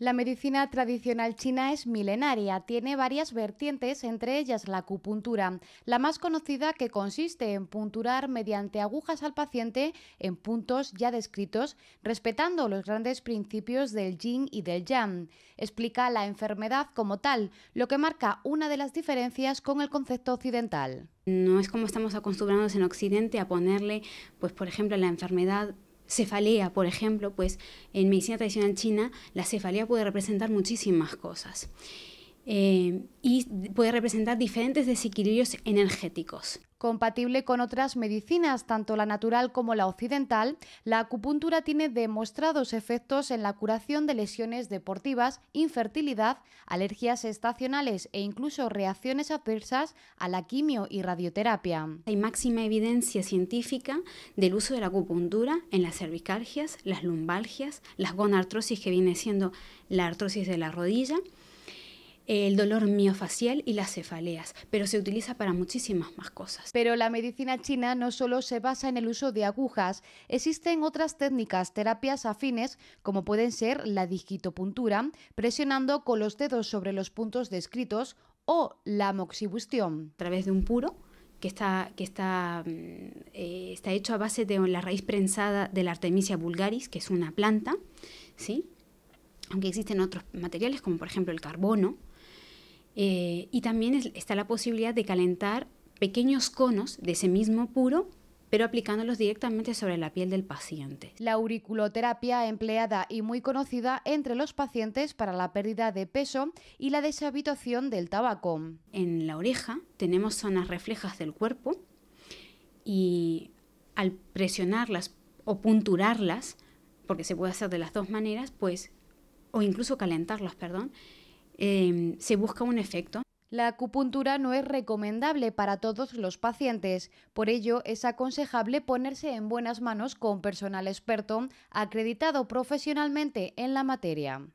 La medicina tradicional china es milenaria, tiene varias vertientes, entre ellas la acupuntura, la más conocida que consiste en punturar mediante agujas al paciente en puntos ya descritos, respetando los grandes principios del yin y del yang. Explica la enfermedad como tal, lo que marca una de las diferencias con el concepto occidental. No es como estamos acostumbrados en Occidente a ponerle, pues por ejemplo, la enfermedad cefalea, por ejemplo, pues en medicina tradicional china la cefalea puede representar muchísimas cosas. Eh, y puede representar diferentes desequilibrios energéticos. Compatible con otras medicinas, tanto la natural como la occidental, la acupuntura tiene demostrados efectos en la curación de lesiones deportivas, infertilidad, alergias estacionales e incluso reacciones adversas a la quimio y radioterapia. Hay máxima evidencia científica del uso de la acupuntura en las cervicalgias, las lumbalgias, las gonartrosis que viene siendo la artrosis de la rodilla, el dolor miofacial y las cefaleas, pero se utiliza para muchísimas más cosas. Pero la medicina china no solo se basa en el uso de agujas, existen otras técnicas, terapias afines, como pueden ser la digitopuntura, presionando con los dedos sobre los puntos descritos, o la moxibustión. A través de un puro que está, que está, mm, eh, está hecho a base de la raíz prensada de la Artemisia vulgaris, que es una planta, ¿sí? aunque existen otros materiales como por ejemplo el carbono, eh, y también está la posibilidad de calentar pequeños conos de ese mismo puro pero aplicándolos directamente sobre la piel del paciente. La auriculoterapia empleada y muy conocida entre los pacientes para la pérdida de peso y la deshabitación del tabaco. En la oreja tenemos zonas reflejas del cuerpo y al presionarlas o punturarlas, porque se puede hacer de las dos maneras, pues o incluso calentarlas, perdón, Em, se busca un efecto. La acupuntura no es recomendable para todos los pacientes, por ello es aconsejable ponerse en buenas manos con personal experto acreditado profesionalmente en la materia.